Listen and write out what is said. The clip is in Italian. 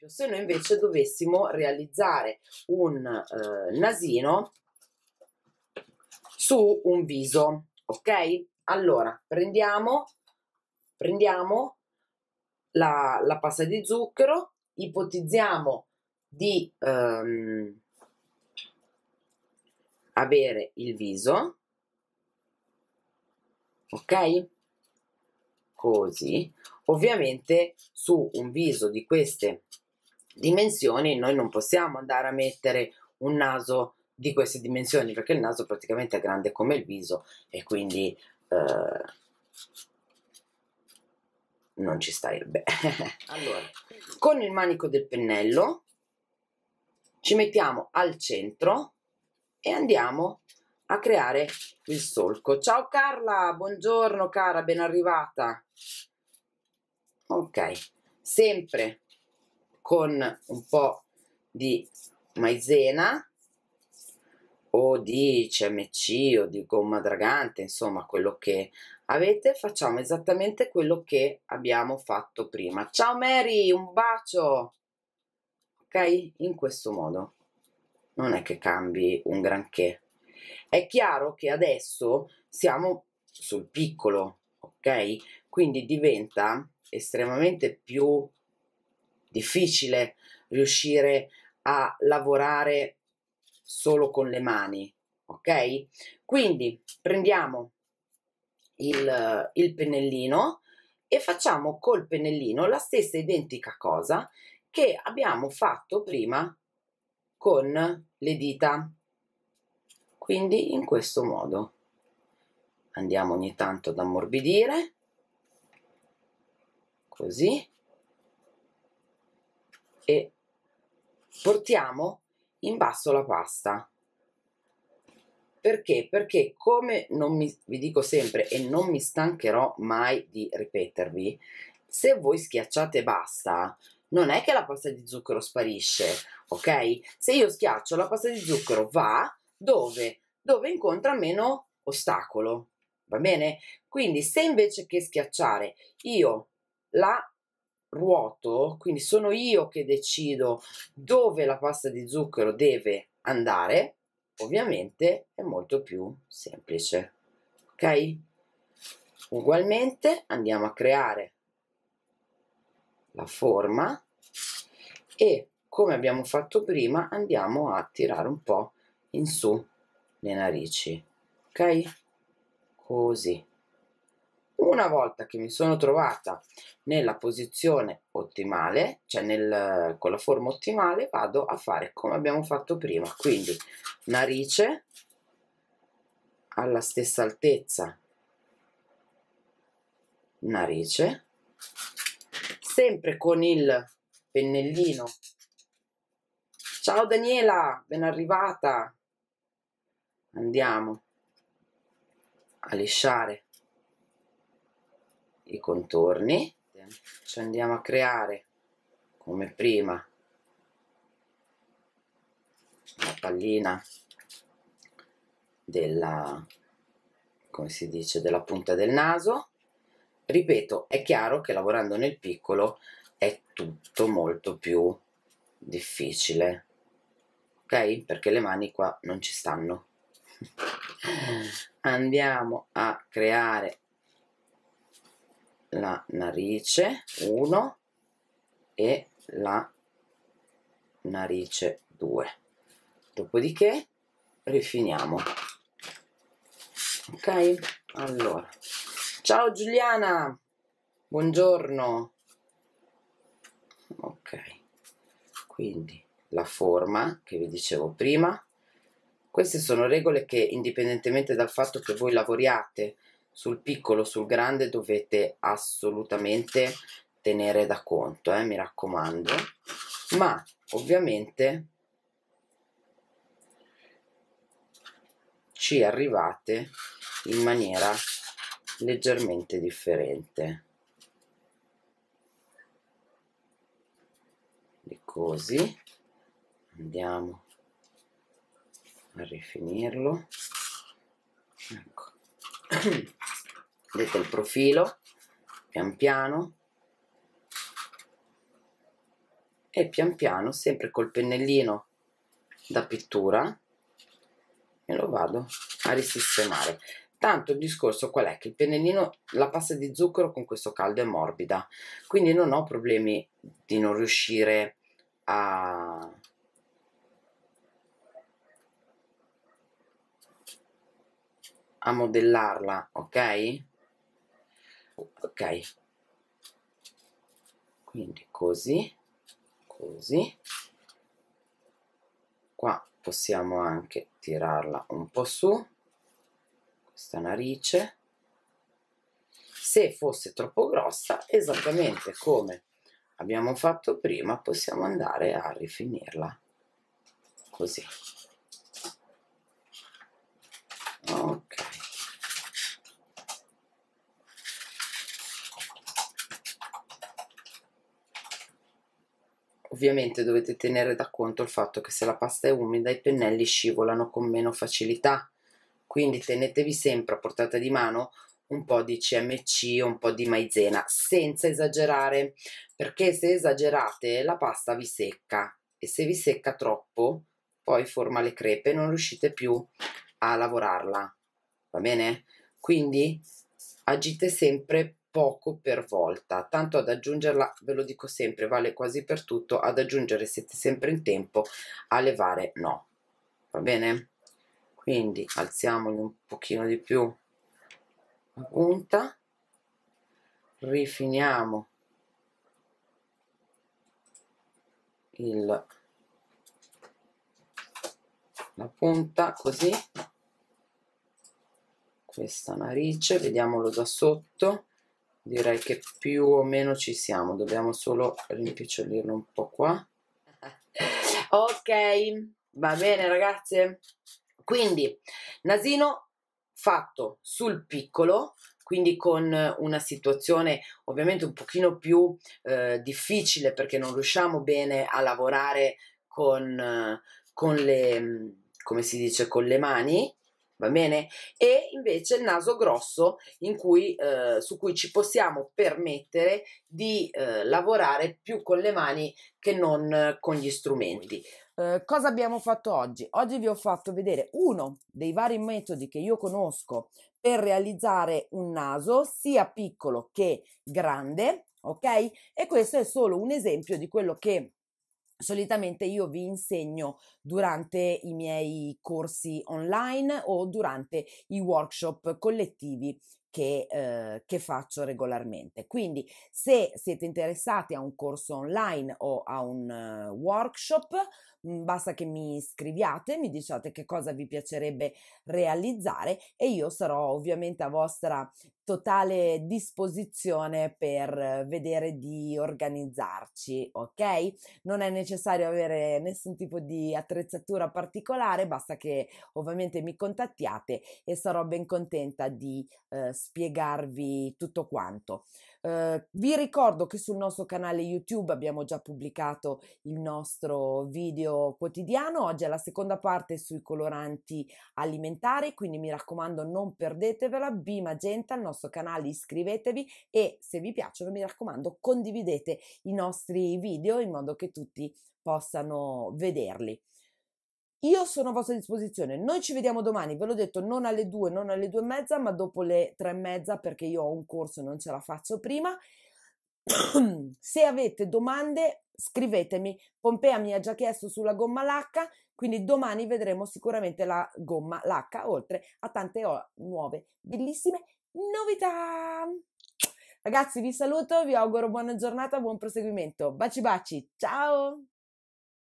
esempio, se noi invece dovessimo realizzare un eh, nasino su un viso, ok? Allora, prendiamo, prendiamo la, la pasta di zucchero, ipotizziamo di ehm, avere il viso, ok? Così, ovviamente su un viso di queste dimensioni, noi non possiamo andare a mettere un naso di queste dimensioni perché il naso praticamente è grande come il viso e quindi eh, non ci starebbe. allora, con il manico del pennello ci mettiamo al centro e andiamo a creare il solco. Ciao Carla, buongiorno cara, ben arrivata. Ok, sempre con un po' di maizena o di CMC o di gomma dragante, insomma quello che avete, facciamo esattamente quello che abbiamo fatto prima. Ciao Mary, un bacio! Ok? In questo modo. Non è che cambi un granché. È chiaro che adesso siamo sul piccolo, ok? Quindi diventa estremamente più difficile riuscire a lavorare solo con le mani, ok? Quindi prendiamo il, il pennellino e facciamo col pennellino la stessa identica cosa che abbiamo fatto prima con le dita. Quindi in questo modo andiamo ogni tanto ad ammorbidire, così e portiamo in basso la pasta. Perché? Perché come non mi, vi dico sempre e non mi stancherò mai di ripetervi, se voi schiacciate basta, non è che la pasta di zucchero sparisce, ok? Se io schiaccio la pasta di zucchero va dove? Dove incontra meno ostacolo, va bene? Quindi se invece che schiacciare io la ruoto, quindi sono io che decido dove la pasta di zucchero deve andare, ovviamente è molto più semplice. Ok? Ugualmente andiamo a creare la forma e come abbiamo fatto prima andiamo a tirare un po' in su le narici. Ok? Così una volta che mi sono trovata nella posizione ottimale, cioè nel, con la forma ottimale, vado a fare come abbiamo fatto prima, quindi narice alla stessa altezza, narice, sempre con il pennellino. Ciao Daniela, ben arrivata! Andiamo a lisciare i contorni ci andiamo a creare come prima la pallina della come si dice della punta del naso ripeto è chiaro che lavorando nel piccolo è tutto molto più difficile ok perché le mani qua non ci stanno andiamo a creare la narice 1 e la narice 2 dopodiché rifiniamo ok allora ciao Giuliana buongiorno ok quindi la forma che vi dicevo prima queste sono regole che indipendentemente dal fatto che voi lavoriate sul piccolo sul grande dovete assolutamente tenere da conto eh, mi raccomando ma ovviamente ci arrivate in maniera leggermente differente e così andiamo a rifinirlo ecco vedete il profilo pian piano e pian piano sempre col pennellino da pittura e lo vado a risistemare tanto il discorso qual è che il pennellino la pasta di zucchero con questo caldo è morbida quindi non ho problemi di non riuscire a a modellarla, ok? Ok. Quindi così, così. Qua possiamo anche tirarla un po' su, questa narice. Se fosse troppo grossa, esattamente come abbiamo fatto prima, possiamo andare a rifinirla così. Ovviamente dovete tenere da conto il fatto che se la pasta è umida i pennelli scivolano con meno facilità, quindi tenetevi sempre a portata di mano un po' di CMC o un po' di maizena, senza esagerare, perché se esagerate la pasta vi secca e se vi secca troppo poi forma le crepe e non riuscite più a lavorarla, va bene? Quindi agite sempre poco per volta, tanto ad aggiungerla, ve lo dico sempre, vale quasi per tutto, ad aggiungere siete sempre in tempo, a levare no, va bene? Quindi alziamoli un pochino di più la punta, rifiniamo il, la punta così, questa narice, vediamolo da sotto, direi che più o meno ci siamo dobbiamo solo rimpicciolirlo un po' qua ok va bene ragazze quindi nasino fatto sul piccolo quindi con una situazione ovviamente un pochino più eh, difficile perché non riusciamo bene a lavorare con, eh, con le come si dice con le mani va bene? E invece il naso grosso cui, eh, su cui ci possiamo permettere di eh, lavorare più con le mani che non con gli strumenti. Eh, cosa abbiamo fatto oggi? Oggi vi ho fatto vedere uno dei vari metodi che io conosco per realizzare un naso sia piccolo che grande, ok? E questo è solo un esempio di quello che Solitamente io vi insegno durante i miei corsi online o durante i workshop collettivi che, eh, che, faccio regolarmente. Quindi se siete interessati a un corso online o a un uh, workshop, mm, basta che mi scriviate, mi diciate che cosa vi piacerebbe realizzare e io sarò ovviamente a vostra totale disposizione per vedere di organizzarci, ok? Non è necessario avere nessun tipo di attrezzatura particolare, basta che ovviamente mi contattiate e sarò ben contenta di eh, spiegarvi tutto quanto. Eh, vi ricordo che sul nostro canale YouTube abbiamo già pubblicato il nostro video quotidiano, oggi è la seconda parte sui coloranti alimentari, quindi mi raccomando non perdetevela, B Magenta, il nostro canale iscrivetevi e se vi piacciono mi raccomando condividete i nostri video in modo che tutti possano vederli. Io sono a vostra disposizione. Noi ci vediamo domani. Ve l'ho detto non alle due, non alle due e mezza, ma dopo le tre e mezza perché io ho un corso e non ce la faccio prima. Se avete domande, scrivetemi. Pompea mi ha già chiesto sulla gomma lacca, quindi domani vedremo sicuramente la gomma lacca, oltre a tante nuove bellissime novità. Ragazzi, vi saluto, vi auguro buona giornata, buon proseguimento. Baci baci, ciao!